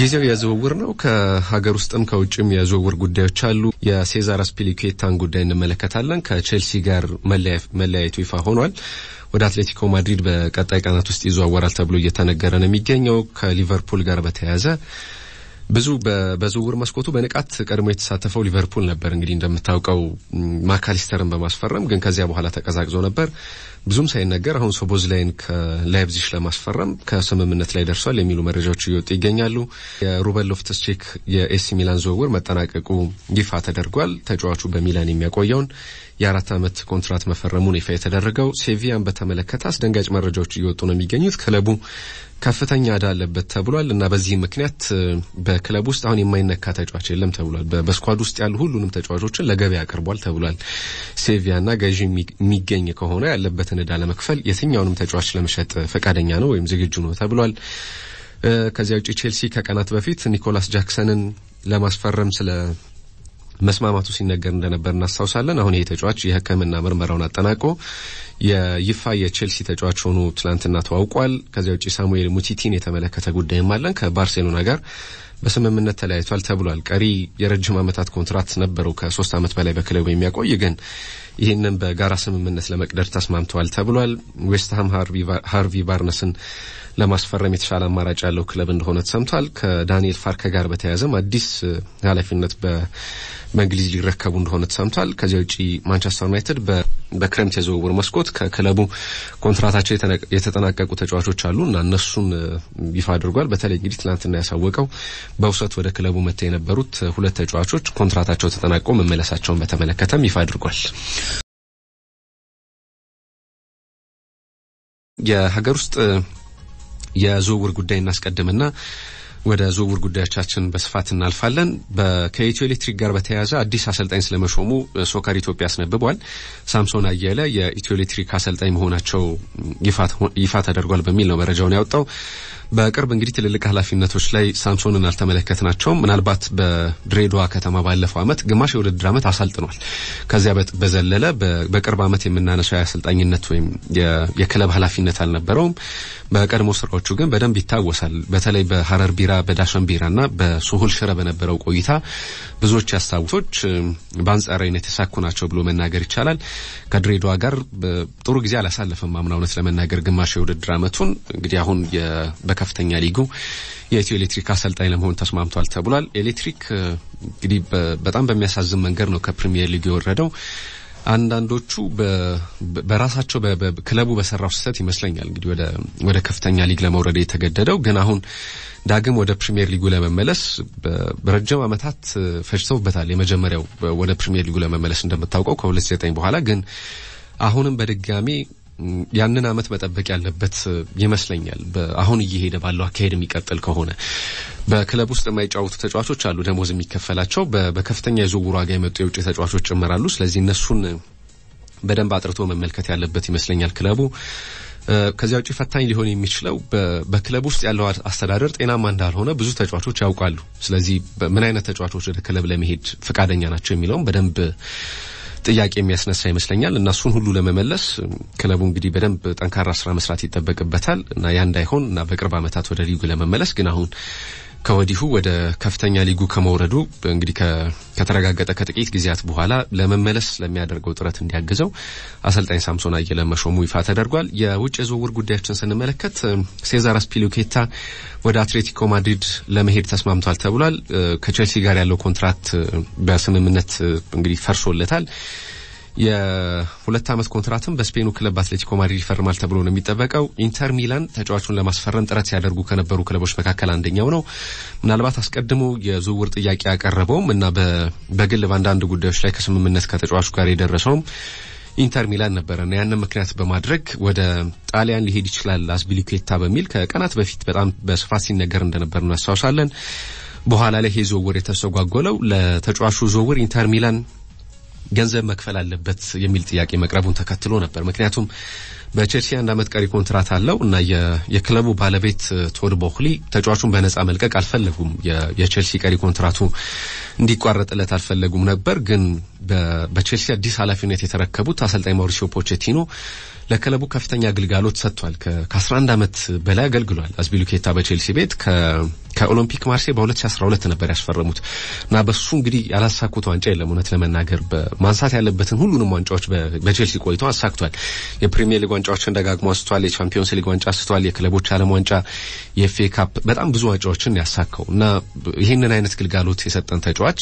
ጊዜው የዝውውር ነው። ከሀገር ውስጥም ከውጭም የዝውውር ጉዳዮች አሉ። የሴዛር አስፒሊኬታን ጉዳይ እንመለከታለን። ከቼልሲ ጋር መለያየቱ ይፋ ሆኗል። ወደ አትሌቲኮ ማድሪድ በቀጣይ ቀናት ውስጥ ይዘዋወራል ተብሎ እየተነገረ ነው የሚገኘው። ከሊቨርፑል ጋር በተያያዘ ብዙ በዝውውር መስኮቱ በንቃት ቀድሞ የተሳተፈው ሊቨርፑል ነበር። እንግዲህ እንደምታውቀው ማካሊስተርን በማስፈረም ግን ከዚያ በኋላ ተቀዛቅዞ ነበር። ብዙም ሳይነገር አሁን ሶቦዝላይን ከላይብዚሽ ለማስፈረም ከስምምነት ላይ ደርሷል የሚሉ መረጃዎች እየወጡ ይገኛሉ። የሩበን ሎፍተስ ቼክ የኤሲ ሚላን ዝውውር መጠናቀቁ ይፋ ተደርጓል። ተጫዋቹ በሚላን የሚያቆየውን የአራት ዓመት ኮንትራት መፈረሙን ይፋ የተደረገው። ሴቪያን በተመለከተ አስደንጋጭ መረጃዎች እየወጡ ነው የሚገኙት። ክለቡ ከፍተኛ ዕዳ አለበት ተብሏል እና በዚህ ምክንያት በክለብ ውስጥ አሁን የማይነካ ተጫዋች የለም ተብሏል። በስኳድ ውስጥ ያሉ ሁሉንም ተጫዋቾችን ለገበያ አቅርቧል ተብሏል። ሴቪያና ገዢ የሚገኝ ከሆነ ያለበት ያለበትን እዳ ለመክፈል የትኛውንም ተጫዋች ለመሸጥ ፈቃደኛ ነው ወይም ዝግጁ ነው ተብሏል። ከዚያ ውጭ ቼልሲ ከቀናት በፊት ኒኮላስ ጃክሰንን ለማስፈረም ስለ መስማማቱ ሲነገር እንደነበር እናስታውሳለን። አሁን ይህ ተጫዋች የሕክምና ምርመራውን አጠናቆ የይፋ የቼልሲ ተጫዋች ሆኖ ትላንትና ተዋውቋል። ከዚያ ውጭ ሳሙኤል ሙቲቲን የተመለከተ ጉዳይም አለን። ከባርሴሎና ጋር በስምምነት ተለያይቷል ተብሏል። ቀሪ የረጅም ዓመታት ኮንትራት ነበረው ከሶስት ዓመት በላይ በክለቡ የሚያቆይ ግን ይህንን በጋራ ስምምነት ለመቅደር ተስማምተዋል ተብሏል። ዌስትሃም ሃርቪ ባርነስን ለማስፈረም የተሻለ አማራጭ ያለው ክለብ እንደሆነ ተሰምቷል። ከዳንኤል ፋርከ ጋር በተያያዘም አዲስ ኃላፊነት በእንግሊዝ ሊረከቡ እንደሆነ ተሰምቷል። ከዚያ ውጪ ማንቸስተር ዩናይትድ በክረምት የዝውውር መስኮት ከክለቡ ኮንትራታቸው የተጠናቀቁ ተጫዋቾች አሉ እና እነሱን ይፋ አድርጓል። በተለይ እንግዲህ ትናንትና ያሳወቀው በውሰት ወደ ክለቡ መጥተው የነበሩት ሁለት ተጫዋቾች ኮንትራታቸው ተጠናቆ መመለሳቸውን በተመለከተም ይፋ አድርጓል። የሀገር ውስጥ የዝውውር ጉዳይ እናስቀድምና ወደ ዝውውር ጉዳዮቻችን በስፋት እናልፋለን። ከኢትዮ ኤሌክትሪክ ጋር በተያያዘ አዲስ አሰልጣኝ ስለመሾሙ ሶከር ኢትዮጵያ አስነብቧል። ሳምሶን አየለ የኢትዮ ኤሌክትሪክ አሰልጣኝ መሆናቸው ይፋ ተደርጓል በሚል ነው መረጃውን ያወጣው። በቅርብ እንግዲህ ትልልቅ ኃላፊነቶች ላይ ሳምሶንን አልተመለከትናቸውም። ምናልባት በድሬዳዋ ከተማ ባለፈው አመት ግማሽ የውድድር አመት አሳልጥኗል። ከዚያ በዘለለ በቅርብ አመት የምናነሳው የአሰልጣኝነት ወይም የክለብ ኃላፊነት አልነበረውም። በቀድሞ ስራዎቹ ግን በደንብ ይታወሳል። በተለይ በሀረር ቢራ፣ በዳሸን ቢራና በሱሁል ሽረ በነበረው ቆይታ ብዙዎች ያስታውሶች በአንጻራዊነት የተሳኩ ናቸው ብሎ መናገር ይቻላል። ከድሬዳዋ ጋር ጥሩ ጊዜ አላሳለፈም። አምና እውነት ለመናገር ግማሽ የውድድር አመቱን እንግዲህ አሁን ከፍተኛ ሊጉ የኢትዮ ኤሌክትሪክ አሰልጣኝ ለመሆን ተስማምቷል ተብሏል። ኤሌክትሪክ እንግዲህ በጣም በሚያሳዝን መንገድ ነው ከፕሪሚየር ሊግ የወረደው። አንዳንዶቹ በራሳቸው ክለቡ በሰራው ስህተት ይመስለኛል እንግዲህ ወደ ከፍተኛ ሊግ ለመውረድ የተገደደው። ግን አሁን ዳግም ወደ ፕሪሚየር ሊጉ ለመመለስ በረጅም ዓመታት ፈጅተውበታል። የመጀመሪያው ወደ ፕሪሚየር ሊጉ ለመመለስ እንደምታውቀው ከ2009 በኋላ ግን አሁንም በድጋሚ ያንን አመት መጠበቅ ያለበት ይመስለኛል። አሁን እየሄደ ባለው አካሄድ የሚቀጥል ከሆነ በክለብ ውስጥ የማይጫወቱ ተጫዋቾች አሉ፣ ደሞዝ የሚከፈላቸው በከፍተኛ የዝውውር ዋጋ የመጡ የውጭ ተጫዋቾች ጭምራሉ። ስለዚህ እነሱን በደንብ አጥርቶ መመልከት ያለበት ይመስለኛል ክለቡ። ከዚያ ውጭ ፈታኝ ሊሆን የሚችለው በክለብ ውስጥ ያለው አስተዳደር ጤናማ እንዳልሆነ ብዙ ተጫዋቾች ያውቃሉ። ስለዚህ ምን አይነት ተጫዋቾች ወደ ክለብ ለመሄድ ፈቃደኛ ናቸው የሚለውም በደንብ ጥያቄ የሚያስነሳ ይመስለኛል እና እሱን ሁሉ ለመመለስ ክለቡ እንግዲህ በደንብ ጠንካራ ስራ መስራት ይጠበቅበታል እና ያ እንዳይሆን እና በቅርብ ዓመታት ወደ ሊጉ ለመመለስ ግን አሁን ከወዲሁ ወደ ከፍተኛ ሊጉ ከመውረዱ እንግዲህ ከተረጋገጠ ከጥቂት ጊዜያት በኋላ ለመመለስ ለሚያደርገው ጥረት እንዲያግዘው አሰልጣኝ ሳምሶን አየለ መሾሙ ይፋ ተደርጓል። የውጭ የዝውውር ጉዳዮችን ስንመለከት ሴዛር አስፒሊኬታ ወደ አትሌቲኮ ማድሪድ ለመሄድ ተስማምቷል ተብሏል። ከቼልሲ ጋር ያለው ኮንትራክት በስምምነት እንግዲህ ፈርሶለታል። የሁለት ዓመት ኮንትራትም በስፔኑ ክለብ አትሌቲኮ ማድሪድ ይፈርማል ተብሎ ነው የሚጠበቀው። ኢንተር ሚላን ተጫዋቹን ለማስፈረም ጥረት ሲያደርጉ ከነበሩ ክለቦች መካከል አንደኛው ነው። ምናልባት አስቀድሞ የዝውውር ጥያቄ ያቀረበውም እና በግል በአንዳንድ ጉዳዮች ላይ ከስምምነት ከተጫዋቹ ጋር የደረሰውም ኢንተር ሚላን ነበረና ያንን ምክንያት በማድረግ ወደ ጣሊያን ሊሄድ ይችላል አስቢሊኬታ በሚል ከቀናት በፊት በጣም በስፋት ሲነገር እንደነበር እናስታውሳለን። በኋላ ላይ ይሄ ዝውውር የተስተጓጎለው ለተጫዋቹ ዝውውር ኢንተር ሚላን ገንዘብ መክፈል አለበት የሚል ጥያቄ መቅረቡን ተከትሎ ነበር። ምክንያቱም በቼልሲ አንድ አመት ቀሪ ኮንትራት አለው እና የክለቡ ባለቤት ቶድ ቦክሊ ተጫዋቹን በነጻ መልቀቅ አልፈለጉም። የቼልሲ ቀሪ ኮንትራቱ እንዲቋረጥለት አልፈለጉም ነበር። ግን በቼልሲ አዲስ ኃላፊነት የተረከቡት አሰልጣኝ ማውሪሲዮ ፖቼቲኖ ለክለቡ ከፍተኛ ግልጋሎት ሰጥቷል። ከ11 ዓመት በላይ አገልግሏል። አስፒሊኩዌታ በቼልሲ ቤት ከኦሎምፒክ ማርሴ በ2012 ነበር ያስፈረሙት እና በሱ እንግዲህ ያላሳኩት ዋንጫ የለም። እውነት ለመናገር ማንሳት ያለበትን ሁሉንም ዋንጫዎች በቼልሲ ቆይቶ አሳክቷል። የፕሪሚየር ሊግ ዋንጫዎችን ደጋግሞ አስቷል። የቻምፒዮንስ ሊግ ዋንጫ አስቷል። የክለቦች ዓለም ዋንጫ፣ የኤፍ ኤ ካፕ በጣም ብዙ ዋንጫዎችን ያሳካው እና ይህንን አይነት ግልጋሎት የሰጠን ተጫዋች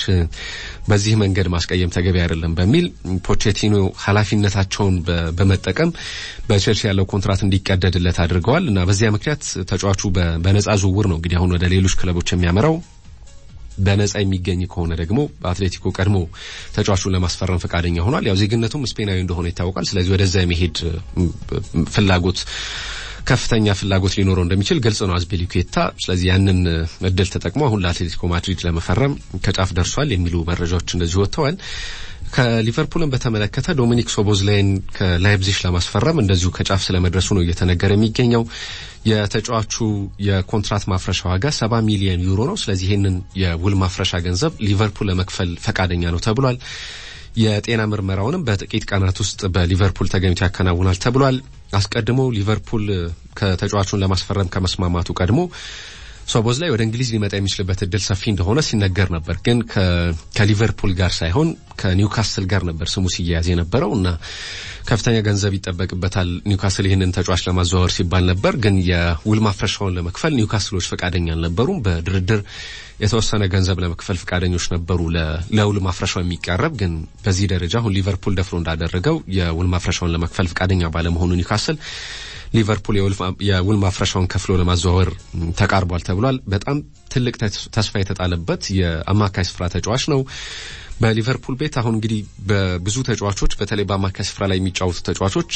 በዚህ መንገድ ማስቀየም ተገቢ አይደለም በሚል ፖቼቲኖ ኃላፊነታቸውን በመጠቀም በቼልሲ ያለው ኮንትራት እንዲቀደድለት አድርገዋል እና በዚያ ምክንያት ተጫዋቹ በነጻ ዝውውር ነው እንግዲህ አሁን ወደ ሌሎች ክለቦች የሚያመራው በነጻ የሚገኝ ከሆነ ደግሞ አትሌቲኮ ቀድሞ ተጫዋቹን ለማስፈረም ፈቃደኛ ሆኗል። ያው ዜግነቱም ስፔናዊ እንደሆነ ይታወቃል። ስለዚህ ወደዛ የመሄድ ፍላጎት ከፍተኛ ፍላጎት ሊኖረው እንደሚችል ግልጽ ነው አዝፒሊኩዌታ። ስለዚህ ያንን እድል ተጠቅሞ አሁን ለአትሌቲኮ ማድሪድ ለመፈረም ከጫፍ ደርሷል የሚሉ መረጃዎች እንደዚህ ወጥተዋል። ከሊቨርፑልን በተመለከተ ዶሚኒክ ሶቦዝላይን ከላይብዚሽ ለማስፈረም እንደዚሁ ከጫፍ ስለመድረሱ ነው እየተነገረ የሚገኘው። የተጫዋቹ የኮንትራት ማፍረሻ ዋጋ ሰባ ሚሊዮን ዩሮ ነው። ስለዚህ ይህንን የውል ማፍረሻ ገንዘብ ሊቨርፑል ለመክፈል ፈቃደኛ ነው ተብሏል። የጤና ምርመራውንም በጥቂት ቀናት ውስጥ በሊቨርፑል ተገኝቶ ያከናውናል ተብሏል። አስቀድሞ ሊቨርፑል ከተጫዋቹን ለማስፈረም ከመስማማቱ ቀድሞ ሶቦዝ ላይ ወደ እንግሊዝ ሊመጣ የሚችልበት እድል ሰፊ እንደሆነ ሲነገር ነበር። ግን ከሊቨርፑል ጋር ሳይሆን ከኒውካስል ጋር ነበር ስሙ ሲያያዝ የነበረው እና ከፍተኛ ገንዘብ ይጠበቅበታል ኒውካስል ይህንን ተጫዋች ለማዘዋወር ሲባል ነበር። ግን የውል ማፍረሻውን ለመክፈል ኒውካስሎች ፈቃደኛ አልነበሩም። በድርድር የተወሰነ ገንዘብ ለመክፈል ፈቃደኞች ነበሩ ለውል ማፍረሻው የሚቀረብ ግን በዚህ ደረጃ አሁን ሊቨርፑል ደፍሮ እንዳደረገው የውል ማፍረሻውን ለመክፈል ፈቃደኛ ባለመሆኑ ኒውካስል ሊቨርፑል የውል ማፍረሻውን ከፍሎ ለማዘዋወር ተቃርቧል ተብሏል። በጣም ትልቅ ተስፋ የተጣለበት የአማካይ ስፍራ ተጫዋች ነው። በሊቨርፑል ቤት አሁን እንግዲህ በብዙ ተጫዋቾች በተለይ በአማካይ ስፍራ ላይ የሚጫወቱ ተጫዋቾች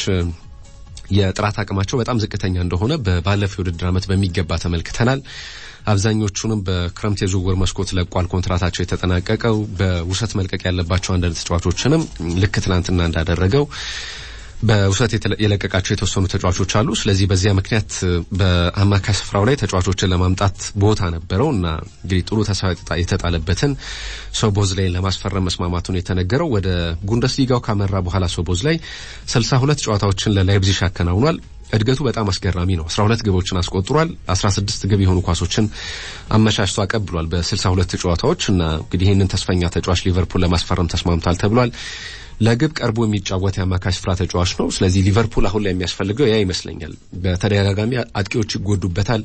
የጥራት አቅማቸው በጣም ዝቅተኛ እንደሆነ ባለፈው የውድድር ዓመት በሚገባ ተመልክተናል። አብዛኞቹንም በክረምት የዝውውር መስኮት ለቋል ኮንትራታቸው የተጠናቀቀው። በውሰት መልቀቅ ያለባቸው አንዳንድ ተጫዋቾችንም ልክ ትናንትና እንዳደረገው በውሰት የለቀቃቸው የተወሰኑ ተጫዋቾች አሉ። ስለዚህ በዚያ ምክንያት በአማካይ ስፍራው ላይ ተጫዋቾችን ለማምጣት ቦታ ነበረው እና እንግዲህ ጥሩ ተስፋ የተጣለበትን ላይ ለማስፈረም መስማማቱን የተነገረው ወደ ቡንደስሊጋው ካመራ በኋላ ላይ ስልሳ ሁለት ጨዋታዎችን ለላይፕዚግ አከናውኗል። እድገቱ በጣም አስገራሚ ነው። 12 ግቦችን አስቆጥሯል። 16 ግብ የሆኑ ኳሶችን አመሻሽቶ አቀብሏል በ62 ጨዋታዎች እና እንግዲህ ይህንን ተስፈኛ ተጫዋች ሊቨርፑል ለማስፈረም ተስማምቷል ተብሏል። ለግብ ቀርቦ የሚጫወት የአማካይ ስፍራ ተጫዋች ነው። ስለዚህ ሊቨርፑል አሁን ላይ የሚያስፈልገው ያ ይመስለኛል። በተደጋጋሚ አጥቂዎች ይጎዱበታል።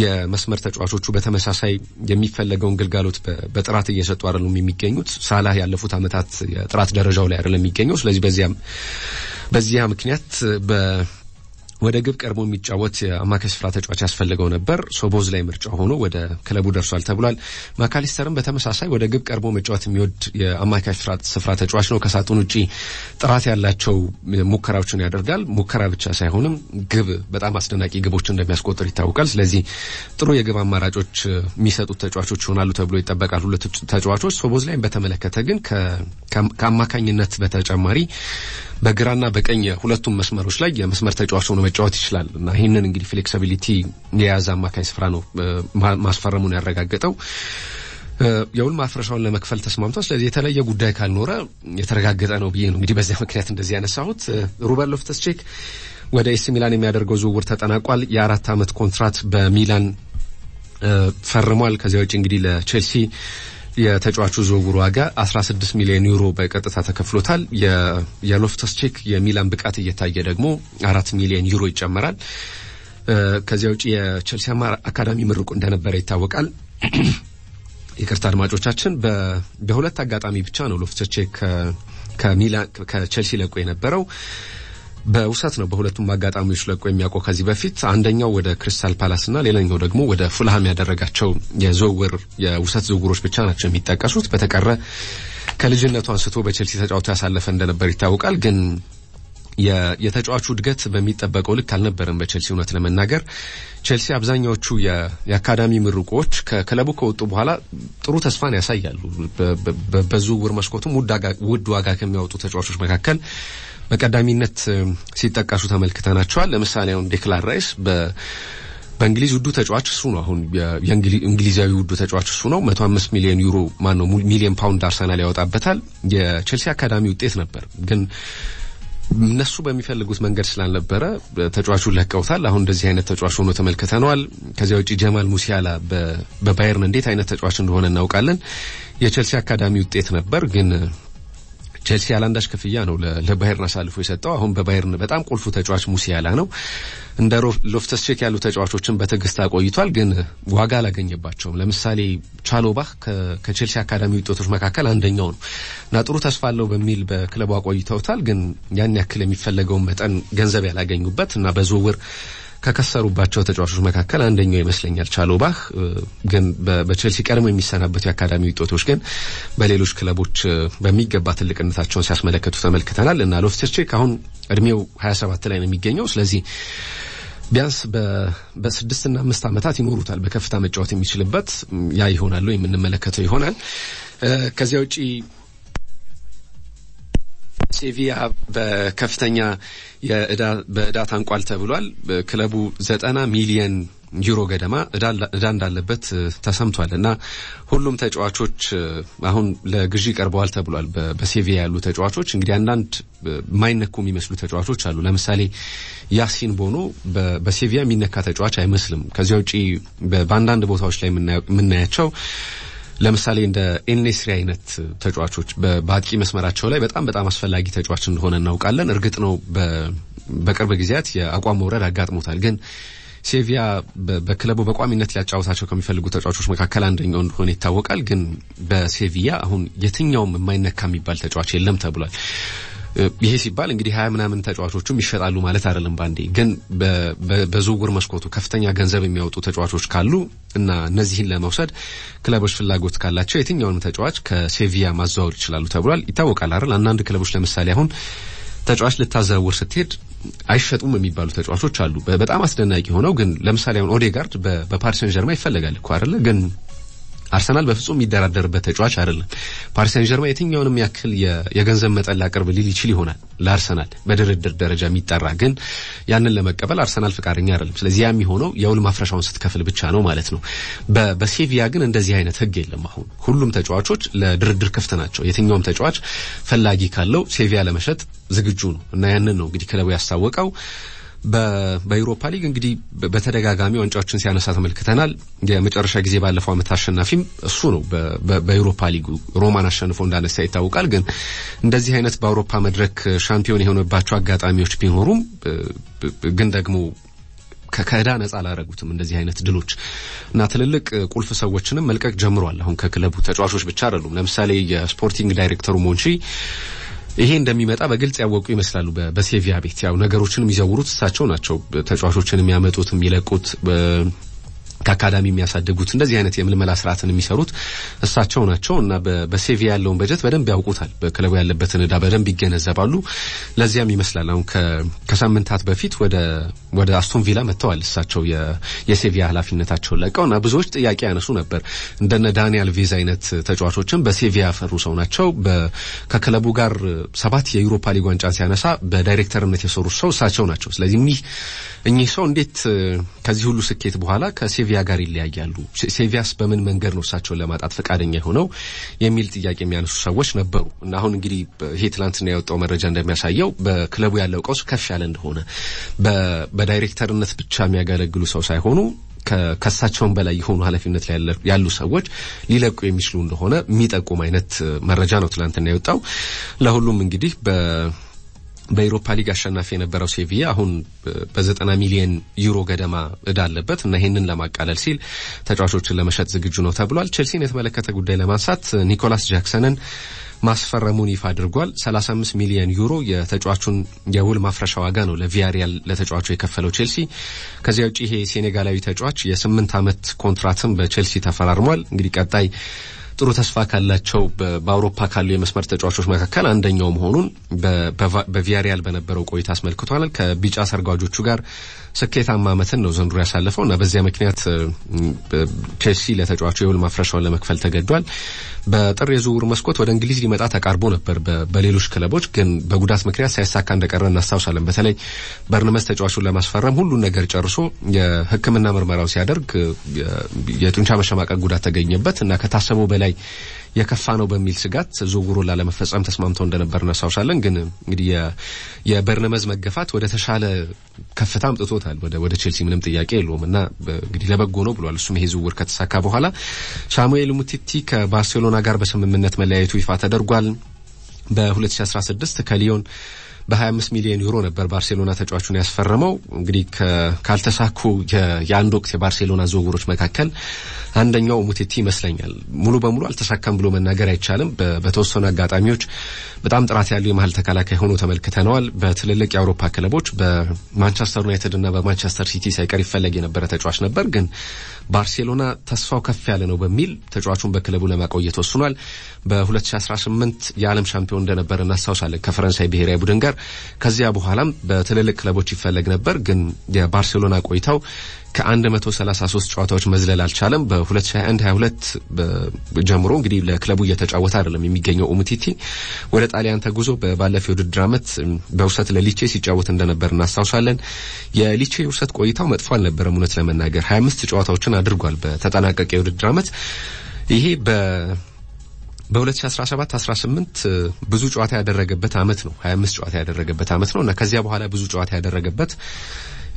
የመስመር ተጫዋቾቹ በተመሳሳይ የሚፈለገውን ግልጋሎት በጥራት እየሰጡ አይደሉም የሚገኙት። ሳላህ ያለፉት ዓመታት የጥራት ደረጃው ላይ አይደለም የሚገኘው። ስለዚህ በዚያ በዚያ ምክንያት ወደ ግብ ቀርቦ የሚጫወት የአማካይ ስፍራ ተጫዋች ያስፈልገው ነበር። ሶቦዝ ላይ ምርጫ ሆኖ ወደ ክለቡ ደርሷል ተብሏል። ማካሊስተርም በተመሳሳይ ወደ ግብ ቀርቦ መጫወት የሚወድ የአማካይ ስፍራ ተጫዋች ነው። ከሳጥን ውጪ ጥራት ያላቸው ሙከራዎችን ያደርጋል። ሙከራ ብቻ ሳይሆንም ግብ በጣም አስደናቂ ግቦች እንደሚያስቆጥር ይታወቃል። ስለዚህ ጥሩ የግብ አማራጮች የሚሰጡት ተጫዋቾች ይሆናሉ ተብሎ ይጠበቃል ሁለቱ ተጫዋቾች። ሶቦዝ ላይ በተመለከተ ግን ከአማካኝነት በተጨማሪ በግራና በቀኝ የሁለቱም መስመሮች ላይ የመስመር ተጫዋች ሆኖ መጫወት ይችላል እና ይህንን እንግዲህ ፍሌክሲቢሊቲ የያዘ አማካኝ ስፍራ ነው ማስፈረሙን ያረጋገጠው። የውል ማፍረሻውን ለመክፈል ተስማምቷል። ስለዚህ የተለየ ጉዳይ ካልኖረ የተረጋገጠ ነው ብዬ ነው እንግዲህ በዚያ ምክንያት እንደዚህ ያነሳሁት። ሩበን ሎፍተስ ቼክ ወደ ኤሲ ሚላን የሚያደርገው ዝውውር ተጠናቋል። የአራት ዓመት ኮንትራት በሚላን ፈርሟል። ከዚያ ውጭ እንግዲህ ለቼልሲ የተጫዋቹ ዝውውር ዋጋ 16 ሚሊዮን ዩሮ በቀጥታ ተከፍሎታል። የሎፍተስ ቼክ የሚላን ብቃት እየታየ ደግሞ አራት ሚሊዮን ዩሮ ይጨመራል። ከዚያ ውጭ የቸልሲ አካዳሚ ምርቁ እንደነበረ ይታወቃል። ይቅርታ አድማጮቻችን፣ በሁለት አጋጣሚ ብቻ ነው ሎፍተስ ቼክ ከሚላን ከቸልሲ ለቆ የነበረው በውሰት ነው በሁለቱም አጋጣሚዎች ለቆ የሚያውቀው ከዚህ በፊት አንደኛው ወደ ክሪስታል ፓላስ እና ሌላኛው ደግሞ ወደ ፉልሃም ያደረጋቸው የዝውውር የውሰት ዝውውሮች ብቻ ናቸው የሚጠቀሱት። በተቀረ ከልጅነቱ አንስቶ በቼልሲ ተጫውቶ ያሳለፈ እንደነበር ይታወቃል ግን የተጫዋቹ እድገት በሚጠበቀው ልክ አልነበረም። በቼልሲ እውነት ለመናገር ቼልሲ አብዛኛዎቹ የአካዳሚ ምርቆች ከክለቡ ከወጡ በኋላ ጥሩ ተስፋን ያሳያሉ። በዝውውር መስኮቱም ውድ ዋጋ ከሚያወጡ ተጫዋቾች መካከል በቀዳሚነት ሲጠቀሱ ተመልክተናቸዋል። ለምሳሌ አሁን ዴክላን ራይስ በ በእንግሊዝ ውዱ ተጫዋች እሱ ነው። አሁን የእንግሊዛዊ ውዱ ተጫዋች እሱ ነው። 105 ሚሊዮን ዩሮ ማን ነው ሚሊዮን ፓውንድ አርሰናል ያወጣበታል። የቼልሲ አካዳሚ ውጤት ነበር ግን እነሱ በሚፈልጉት መንገድ ስላልነበረ ተጫዋቹን ለቀውታል። አሁን እንደዚህ አይነት ተጫዋች ሆኖ ተመልክተነዋል። ከዚያ ውጭ ጀማል ሙሲያላ በባየርን እንዴት አይነት ተጫዋች እንደሆነ እናውቃለን። የቼልሲ አካዳሚ ውጤት ነበር ግን ቼልሲ ያላንዳች ክፍያ ነው ለባየርን አሳልፎ የሰጠው። አሁን በባየርን በጣም ቁልፉ ተጫዋች ሙሲያላ ነው። እንደ ሎፍተስ ቼክ ያሉ ተጫዋቾችን በትዕግስት አቆይቷል፣ ግን ዋጋ አላገኘባቸውም። ለምሳሌ ቻሎባህ ከቼልሲ አካዳሚ ውጤቶች መካከል አንደኛው ነው እና ጥሩ ተስፋ አለው በሚል በክለቡ አቆይተውታል፣ ግን ያን ያክል የሚፈለገውን መጠን ገንዘብ ያላገኙበት እና በዝውውር ከከሰሩባቸው ተጫዋቾች መካከል አንደኛው ይመስለኛል ቻሎባህ። ግን በቼልሲ ቀድሞ የሚሰናበቱ የአካዳሚ ውጤቶች ግን በሌሎች ክለቦች በሚገባ ትልቅነታቸውን ሲያስመለከቱ ተመልክተናል እና ሎፍተር ቼክ አሁን እድሜው ሰባት ላይ ነው የሚገኘው ስለዚህ ቢያንስ በስድስትና አምስት ዓመታት ይኖሩታል በከፍታ መጫወት የሚችልበት ያ ይሆናሉ የምንመለከተው ይሆናል ከዚያ ውጪ ሴቪያ በከፍተኛ በእዳ ታንቋል ተብሏል። ክለቡ ዘጠና ሚሊየን ዩሮ ገደማ እዳ እንዳለበት ተሰምቷል እና ሁሉም ተጫዋቾች አሁን ለግዢ ቀርበዋል ተብሏል። በሴቪያ ያሉ ተጫዋቾች እንግዲህ አንዳንድ ማይነኩ የሚመስሉ ተጫዋቾች አሉ። ለምሳሌ ያሲን ቦኖ በሴቪያ የሚነካ ተጫዋች አይመስልም። ከዚያ ውጪ በአንዳንድ ቦታዎች ላይ የምናያቸው ለምሳሌ እንደ ኤኔስሪ አይነት ተጫዋቾች በአጥቂ መስመራቸው ላይ በጣም በጣም አስፈላጊ ተጫዋች እንደሆነ እናውቃለን። እርግጥ ነው በቅርብ ጊዜያት የአቋም መውረድ አጋጥሞታል። ግን ሴቪያ በክለቡ በቋሚነት ሊያጫወታቸው ከሚፈልጉ ተጫዋቾች መካከል አንደኛው እንደሆነ ይታወቃል። ግን በሴቪያ አሁን የትኛውም የማይነካ የሚባል ተጫዋች የለም ተብሏል። ይሄ ሲባል እንግዲህ ሀያ ምናምን ተጫዋቾችም ይሸጣሉ ማለት አይደለም። ባንዴ ግን በዝውውር መስኮቱ ከፍተኛ ገንዘብ የሚያወጡ ተጫዋቾች ካሉ እና እነዚህን ለመውሰድ ክለቦች ፍላጎት ካላቸው የትኛውንም ተጫዋች ከሴቪያ ማዘዋወር ይችላሉ ተብሏል። ይታወቃል አይደል? አንዳንድ ክለቦች ለምሳሌ አሁን ተጫዋች ልታዘዋውር ስትሄድ አይሸጡም የሚባሉ ተጫዋቾች አሉ። በጣም አስደናቂ ሆነው ግን ለምሳሌ አሁን ኦዴጋርድ በፓሪስ ጀርማ ይፈለጋል እኮ አይደለ? ግን አርሰናል በፍጹም የሚደራደርበት ተጫዋች አይደለም። ፓሪስ ሰን ጀርማ የትኛውንም ያክል የገንዘብ መጠን ላቀርብ ሊል ይችል ይሆናል ለአርሰናል በድርድር ደረጃ የሚጠራ ግን ያንን ለመቀበል አርሰናል ፍቃደኛ አይደለም። ስለዚህ ያ የሚሆነው የውል ማፍረሻውን ስትከፍል ብቻ ነው ማለት ነው። በሴቪያ ግን እንደዚህ አይነት ህግ የለም። አሁን ሁሉም ተጫዋቾች ለድርድር ክፍት ናቸው። የትኛውም ተጫዋች ፈላጊ ካለው ሴቪያ ለመሸጥ ዝግጁ ነው እና ያንን ነው እንግዲህ ክለቡ ያስታወቀው። በኢሮፓ ሊግ እንግዲህ በተደጋጋሚ ዋንጫዎችን ሲያነሳ ተመልክተናል። የመጨረሻ ጊዜ ባለፈው ዓመት አሸናፊም እሱ ነው። በኢሮፓ ሊጉ ሮማን አሸንፎ እንዳነሳ ይታወቃል። ግን እንደዚህ አይነት በአውሮፓ መድረክ ሻምፒዮን የሆነባቸው አጋጣሚዎች ቢኖሩም ግን ደግሞ ከእዳ ነጻ አላረጉትም እንደዚህ አይነት ድሎች እና ትልልቅ ቁልፍ ሰዎችንም መልቀቅ ጀምሯል። አሁን ከክለቡ ተጫዋቾች ብቻ አይደሉም። ለምሳሌ የስፖርቲንግ ዳይሬክተሩ ሞንቺ ይሄ እንደሚመጣ በግልጽ ያወቁ ይመስላሉ። በሴቪያ ቤት ያው ነገሮችን የሚዘውሩት እሳቸው ናቸው። ተጫዋቾችን የሚያመጡት የሚለቁት ከአካዳሚ የሚያሳደጉት እንደዚህ አይነት የምልመላ ስርዓትን የሚሰሩት እሳቸው ናቸው እና በሴቪ ያለውን በጀት በደንብ ያውቁታል። በክለቡ ያለበትን እዳ በደንብ ይገነዘባሉ። ለዚያም ይመስላል አሁን ከሳምንታት በፊት ወደ ወደ አስቶን ቪላ መጥተዋል እሳቸው የሴቪያ ኃላፊነታቸውን ለቀው እና ብዙዎች ጥያቄ ያነሱ ነበር። እንደነ ዳንኤል ቪዝ አይነት ተጫዋቾችም በሴቪያ ያፈሩ ሰው ናቸው። ከክለቡ ጋር ሰባት የዩሮፓ ሊግ ዋንጫን ሲያነሳ በዳይሬክተርነት የሰሩት ሰው እሳቸው ናቸው። ስለዚህ እኚህ ሰው እንዴት ከዚህ ሁሉ ስኬት በኋላ ከሴቪያ ጋር ይለያያሉ? ሴቪያስ በምን መንገድ ነው እሳቸውን ለማጣት ፈቃደኛ የሆነው የሚል ጥያቄ የሚያነሱ ሰዎች ነበሩ። እና አሁን እንግዲህ ይሄ ትላንትና ያወጣው መረጃ እንደሚያሳየው በክለቡ ያለው ቀውስ ከፍ ያለ እንደሆነ በዳይሬክተርነት ብቻ የሚያገለግሉ ሰው ሳይሆኑ ከሳቸውን በላይ የሆኑ ኃላፊነት ላይ ያሉ ሰዎች ሊለቁ የሚችሉ እንደሆነ የሚጠቁም አይነት መረጃ ነው ትላንትና የወጣው። ለሁሉም እንግዲህ በኤሮፓ ሊግ አሸናፊ የነበረው ሴቪያ አሁን በዘጠና ሚሊዮን ዩሮ ገደማ እዳ አለበት እና ይህንን ለማቃለል ሲል ተጫዋቾችን ለመሸጥ ዝግጁ ነው ተብሏል። ቼልሲን የተመለከተ ጉዳይ ለማንሳት ኒኮላስ ጃክሰንን ማስፈረሙን ይፋ አድርጓል። 35 ሚሊዮን ዩሮ የተጫዋቹን የውል ማፍረሻ ዋጋ ነው ለቪያሪያል ለተጫዋቹ የከፈለው ቼልሲ። ከዚያ ውጭ ይሄ ሴኔጋላዊ ተጫዋች የስምንት ዓመት ኮንትራትም በቼልሲ ተፈራርሟል። እንግዲህ ቀጣይ ጥሩ ተስፋ ካላቸው በአውሮፓ ካሉ የመስመር ተጫዋቾች መካከል አንደኛው መሆኑን በቪያሪያል በነበረው ቆይታ አስመልክቷል። ከቢጫ ሰርጓጆቹ ጋር ስኬታማ መተን ነው ዘንድሮ ያሳለፈው እና በዚያ ምክንያት ቼልሲ ለተጫዋቹ የውል ማፍረሻውን ለመክፈል ተገዷል። በጥር የዝውውር መስኮት ወደ እንግሊዝ ሊመጣ ተቃርቦ ነበር በሌሎች ክለቦች ግን በጉዳት ምክንያት ሳይሳካ እንደቀረ እናስታውሳለን። በተለይ በርንመስ ተጫዋቹን ለማስፈረም ሁሉን ነገር ጨርሶ የሕክምና ምርመራው ሲያደርግ የጡንቻ መሸማቀቅ ጉዳት ተገኘበት እና ከታሰበው በላይ ላይ የከፋ ነው በሚል ስጋት ዝውውሩን ላለመፈጸም ተስማምተው እንደነበር እናስታውሳለን። ግን እንግዲህ የበርነመዝ መገፋት ወደ ተሻለ ከፍታ አምጥቶታል። ወደ ቼልሲ ምንም ጥያቄ የለውም እና እንግዲህ ለበጎ ነው ብሏል። እሱም ይሄ ዝውውር ከተሳካ በኋላ ሳሙኤል ሙቲቲ ከባርሴሎና ጋር በስምምነት መለያየቱ ይፋ ተደርጓል። በ2016 ከሊዮን በ25 ሚሊዮን ዩሮ ነበር ባርሴሎና ተጫዋቹን ያስፈረመው። እንግዲህ ካልተሳኩ የአንድ ወቅት የባርሴሎና ዝውውሮች መካከል አንደኛው ሙቴቲ ይመስለኛል። ሙሉ በሙሉ አልተሳካም ብሎ መናገር አይቻልም። በተወሰኑ አጋጣሚዎች በጣም ጥራት ያለው የመሀል ተከላካይ ሆኖ ተመልክተነዋል። በትልልቅ የአውሮፓ ክለቦች በማንቸስተር ዩናይትድ እና በማንቸስተር ሲቲ ሳይቀር ይፈለግ የነበረ ተጫዋች ነበር ግን ባርሴሎና ተስፋው ከፍ ያለ ነው በሚል ተጫዋቹን በክለቡ ለማቆየት ወስኗል። በ2018 የዓለም ሻምፒዮን እንደነበረ እናስታውሳለን ከፈረንሳይ ብሔራዊ ቡድን ጋር። ከዚያ በኋላም በትልልቅ ክለቦች ይፈለግ ነበር፣ ግን የባርሴሎና ቆይታው ከ133 ጨዋታዎች መዝለል አልቻለም። በ2021-22 ጀምሮ እንግዲህ ለክለቡ እየተጫወተ አይደለም የሚገኘው ኡምቲቲ ወደ ጣሊያን ተጉዞ ባለፈው የውድድር ዓመት በውሰት ለሊቼ ሲጫወት እንደነበር እናስታውሳለን። የሊቼ ውሰት ቆይታው መጥፎ አልነበረም። እውነት ለመናገር 25 ጨዋታዎችን አድርጓል በተጠናቀቀ የውድድር ዓመት ይሄ በ በ2017 18 ብዙ ጨዋታ ያደረገበት አመት ነው። 25 ጨዋታ ያደረገበት አመት ነው እና ከዚያ በኋላ ብዙ ጨዋታ ያደረገበት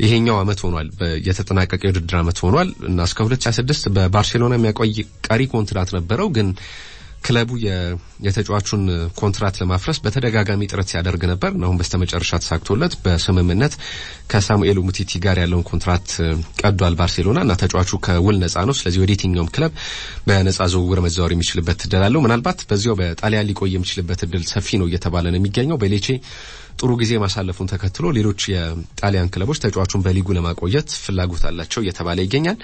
ይሄኛው አመት ሆኗል፣ የተጠናቀቀ የውድድር አመት ሆኗል እና እስከ 2026 በባርሴሎና የሚያቆይ ቀሪ ኮንትራት ነበረው ግን ክለቡ የተጫዋቹን ኮንትራት ለማፍረስ በተደጋጋሚ ጥረት ሲያደርግ ነበር። አሁን በስተመጨረሻ ተሳክቶለት በስምምነት ከሳሙኤል ሙቲቲ ጋር ያለውን ኮንትራት ቀዷል ባርሴሎና እና ተጫዋቹ ከውል ነፃ ነው። ስለዚህ ወደ የትኛውም ክለብ በነፃ ዝውውር መዘዋወር የሚችልበት እድል አለው። ምናልባት በዚያው በጣሊያን ሊቆይ የሚችልበት እድል ሰፊ ነው እየተባለ ነው የሚገኘው በሌቼ ጥሩ ጊዜ ማሳለፉን ተከትሎ ሌሎች የጣሊያን ክለቦች ተጫዋቹን በሊጉ ለማቆየት ፍላጎት አላቸው እየተባለ ይገኛል።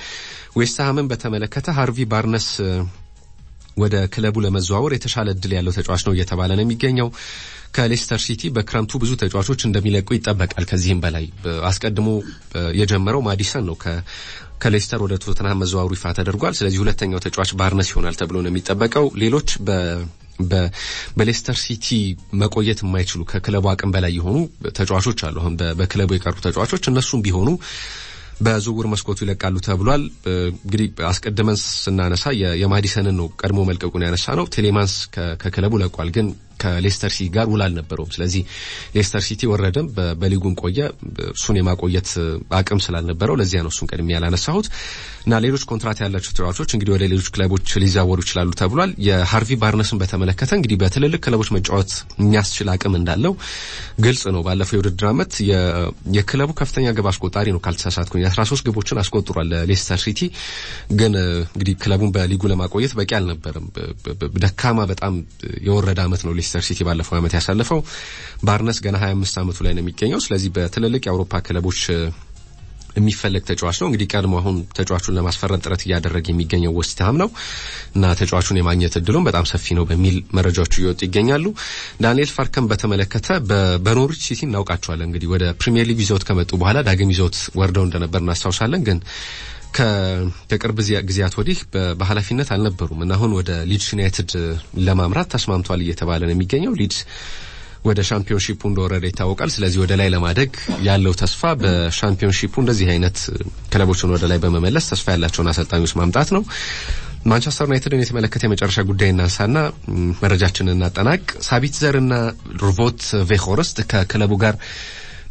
ዌስትሃምን በተመለከተ ሃርቪ ባርነስ ወደ ክለቡ ለመዘዋወር የተሻለ እድል ያለው ተጫዋች ነው እየተባለ ነው የሚገኘው። ከሌስተር ሲቲ በክረምቱ ብዙ ተጫዋቾች እንደሚለቁ ይጠበቃል። ከዚህም በላይ አስቀድሞ የጀመረው ማዲሰን ነው ከሌስተር ወደ ቶተናም መዘዋወሩ ይፋ ተደርጓል። ስለዚህ ሁለተኛው ተጫዋች ባርነስ ይሆናል ተብሎ ነው የሚጠበቀው ሌሎች በሌስተር ሲቲ መቆየት የማይችሉ ከክለቡ አቅም በላይ የሆኑ ተጫዋቾች አሉ። አሁን በክለቡ የቀሩ ተጫዋቾች እነሱም ቢሆኑ በዝውውር መስኮቱ ይለቃሉ ተብሏል። እንግዲህ አስቀድመን ስናነሳ የማዲሰንን ነው ቀድሞ መልቀቁን ያነሳ ነው። ቴሌማንስ ከክለቡ ለቋል ግን ከሌስተር ሲቲ ጋር ውል አልነበረውም። ስለዚህ ሌስተር ሲቲ ወረደም በሊጉም ቆየ፣ እሱን የማቆየት አቅም ስላልነበረው ለዚያ ነው እሱን ቀድሜ ያላነሳሁት እና ሌሎች ኮንትራት ያላቸው ተጫዋቾች እንግዲህ ወደ ሌሎች ክለቦች ሊዛወሩ ይችላሉ ተብሏል። የሃርቪ ባርነስን በተመለከተ እንግዲህ በትልልቅ ክለቦች መጫወት የሚያስችል አቅም እንዳለው ግልጽ ነው። ባለፈው የውድድር ዓመት የክለቡ ከፍተኛ ግብ አስቆጣሪ ነው ካልተሳሳትኩኝ፣ 13 ግቦችን አስቆጥሯል ለሌስተር ሲቲ። ግን እንግዲህ ክለቡን በሊጉ ለማቆየት በቂ አልነበረም። ደካማ፣ በጣም የወረደ አመት ነው ማንቸስተር ሲቲ ባለፈው ዓመት ያሳለፈው። ባርነስ ገና 25 ዓመቱ ላይ ነው የሚገኘው። ስለዚህ በትልልቅ የአውሮፓ ክለቦች የሚፈለግ ተጫዋች ነው። እንግዲህ ቀድሞ አሁን ተጫዋቹን ለማስፈረም ጥረት እያደረገ የሚገኘው ወስትሃም ነው እና ተጫዋቹን የማግኘት እድሉም በጣም ሰፊ ነው በሚል መረጃዎቹ እየወጡ ይገኛሉ። ዳንኤል ፋርከን በተመለከተ በኖርዊች ሲቲ እናውቃቸዋለን። እንግዲህ ወደ ፕሪሚየር ሊግ ይዘውት ከመጡ በኋላ ዳግም ይዘውት ወርደው እንደነበር እናስታውሳለን ግን ከቅርብ ጊዜያት ወዲህ በኃላፊነት አልነበሩም እና አሁን ወደ ሊድስ ዩናይትድ ለማምራት ተስማምቷል እየተባለ ነው የሚገኘው። ሊድስ ወደ ሻምፒዮንሺፑ እንደወረደ ይታወቃል። ስለዚህ ወደ ላይ ለማደግ ያለው ተስፋ በሻምፒዮንሺፑ እንደዚህ አይነት ክለቦችን ወደ ላይ በመመለስ ተስፋ ያላቸውን አሰልጣኞች ማምጣት ነው። ማንቸስተር ዩናይትድን የተመለከተ የመጨረሻ ጉዳይ እናንሳና መረጃችንን እናጠናቅ። ሳቢትዘርና ሩቮት ቬሆርስት ከክለቡ ጋር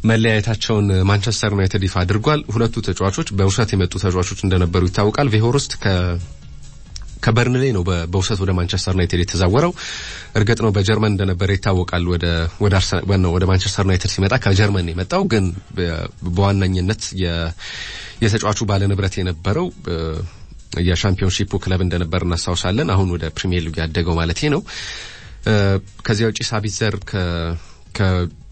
መለያየታቸውን ማንቸስተር ዩናይትድ ይፋ አድርጓል። ሁለቱ ተጫዋቾች በውሰት የመጡ ተጫዋቾች እንደነበሩ ይታወቃል። ቬሆርስት ከ ከበርንሌ ነው በውሰት ወደ ማንቸስተር ዩናይትድ የተዛወረው። እርግጥ ነው በጀርመን እንደነበረ ይታወቃል። ወደ ወደ አርሰናል ወደ ማንቸስተር ዩናይትድ ሲመጣ ከጀርመን የመጣው ግን በዋነኝነት የተጫዋቹ ባለንብረት የነበረው የሻምፒዮንሺፑ ክለብ እንደነበር እናስታውሳለን። አሁን ወደ ፕሪሚየር ሊግ ያደገው ማለት ነው። ከዚያ ውጪ ሳቢዘር ከ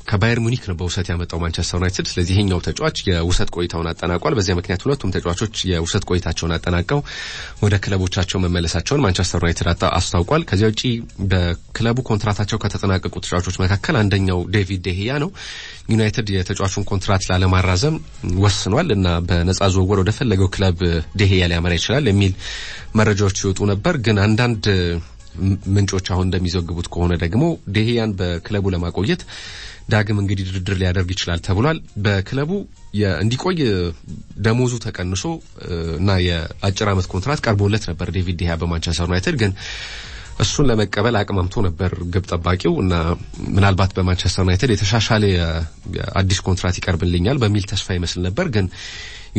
ከባየር ሙኒክ ነው በውሰት ያመጣው ማንቸስተር ዩናይትድ። ስለዚህ ይሄኛው ተጫዋች የውሰት ቆይታውን አጠናቋል። በዚያ ምክንያት ሁለቱም ተጫዋቾች የውሰት ቆይታቸውን አጠናቀው ወደ ክለቦቻቸው መመለሳቸውን ማንቸስተር ዩናይትድ አስታውቋል። ከዚያ ውጪ በክለቡ ኮንትራታቸው ከተጠናቀቁ ተጫዋቾች መካከል አንደኛው ዴቪድ ደህያ ነው። ዩናይትድ የተጫዋቹን ኮንትራት ላለማራዘም ወስኗል እና በነጻ ዝውውር ወደ ፈለገው ክለብ ደህያ ሊያመራ ይችላል የሚል መረጃዎች ይወጡ ነበር። ግን አንዳንድ ምንጮች አሁን እንደሚዘግቡት ከሆነ ደግሞ ደህያን በክለቡ ለማቆየት ዳግም እንግዲህ ድርድር ሊያደርግ ይችላል ተብሏል። በክለቡ እንዲቆይ ደሞዙ ተቀንሶ እና የአጭር ዓመት ኮንትራት ቀርቦለት ነበር ዴቪድ ዲያ በማንቸስተር ዩናይትድ ግን እሱን ለመቀበል አቅማምቶ ነበር ግብ ጠባቂው እና ምናልባት በማንቸስተር ዩናይትድ የተሻሻለ አዲስ ኮንትራት ይቀርብልኛል በሚል ተስፋ ይመስል ነበር። ግን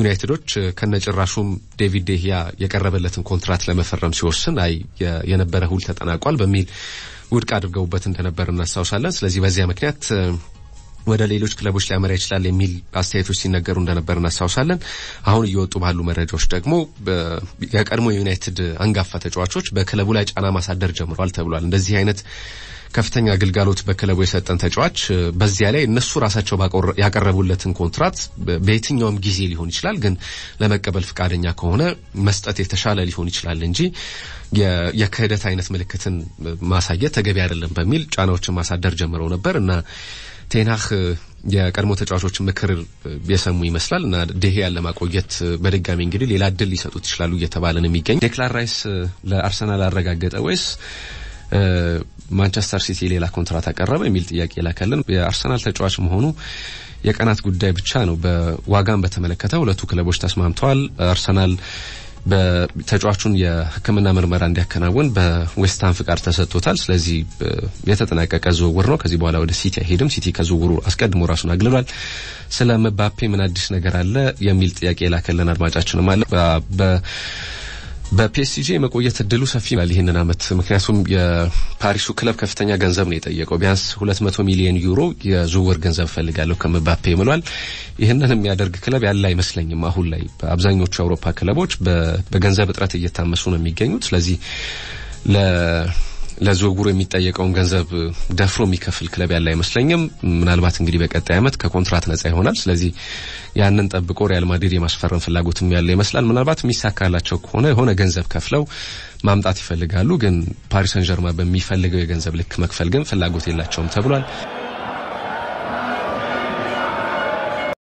ዩናይትዶች ከነጭራሹም ዴቪድ ዴሂያ የቀረበለትን ኮንትራት ለመፈረም ሲወስን አይ የነበረ ሁል ተጠናቋል በሚል ውድቅ አድርገውበት እንደነበር እናስታውሳለን። ስለዚህ በዚያ ምክንያት ወደ ሌሎች ክለቦች ሊያመራ ይችላል የሚል አስተያየቶች ሲነገሩ እንደነበር እናስታውሳለን። አሁን እየወጡ ባሉ መረጃዎች ደግሞ የቀድሞ የዩናይትድ አንጋፋ ተጫዋቾች በክለቡ ላይ ጫና ማሳደር ጀምረዋል ተብሏል። እንደዚህ አይነት ከፍተኛ አገልጋሎት በክለቡ የሰጠን ተጫዋች በዚያ ላይ እነሱ ራሳቸው ያቀረቡለትን ኮንትራት በየትኛውም ጊዜ ሊሆን ይችላል፣ ግን ለመቀበል ፈቃደኛ ከሆነ መስጠት የተሻለ ሊሆን ይችላል እንጂ የክህደት አይነት ምልክትን ማሳየት ተገቢ አይደለም በሚል ጫናዎችን ማሳደር ጀምረው ነበር እና ቴናህ የቀድሞ ተጫዋቾች ምክር የሰሙ ይመስላል እና ዴሄ ያለ ማቆየት በድጋሚ እንግዲህ ሌላ እድል ሊሰጡት ይችላሉ እየተባለ ነው የሚገኝ። ዴክላን ራይስ ለአርሰናል አረጋገጠ ወይስ ማንቸስተር ሲቲ ሌላ ኮንትራት አቀረበ የሚል ጥያቄ ላከልን። የአርሰናል ተጫዋች መሆኑ የቀናት ጉዳይ ብቻ ነው። በዋጋም በተመለከተ ሁለቱ ክለቦች ተስማምተዋል። አርሰናል ተጫዋቹን የሕክምና ምርመራ እንዲያከናውን በዌስትሃም ፍቃድ ተሰጥቶታል። ስለዚህ የተጠናቀቀ ዝውውር ነው። ከዚህ በኋላ ወደ ሲቲ አይሄድም። ሲቲ ከዝውውሩ አስቀድሞ ራሱን አግልሏል። ስለ መባፔ ምን አዲስ ነገር አለ የሚል ጥያቄ የላከልን አድማጫችንም አለ። በፒኤስጂ የመቆየት እድሉ ሰፊ ይላል ይህንን አመት። ምክንያቱም የፓሪሱ ክለብ ከፍተኛ ገንዘብ ነው የጠየቀው። ቢያንስ ሁለት መቶ ሚሊዮን ዩሮ የዝውውር ገንዘብ ፈልጋለሁ ከምባፔ ብሏል። ይህንን የሚያደርግ ክለብ ያለ አይመስለኝም። አሁን ላይ አብዛኞቹ የአውሮፓ ክለቦች በገንዘብ እጥረት እየታመሱ ነው የሚገኙት። ስለዚህ ለዝውውሩ የሚጠየቀውን ገንዘብ ደፍሮ የሚከፍል ክለብ ያለ አይመስለኝም። ምናልባት እንግዲህ በቀጣይ አመት ከኮንትራት ነጻ ይሆናል። ስለዚህ ያንን ጠብቆ ሪያል ማድሪድ የማስፈረም ፍላጎትም ያለ ይመስላል። ምናልባት የሚሳካላቸው ከሆነ የሆነ ገንዘብ ከፍለው ማምጣት ይፈልጋሉ። ግን ፓሪስ ሰን ጀርማ በሚፈልገው የገንዘብ ልክ መክፈል ግን ፍላጎት የላቸውም ተብሏል።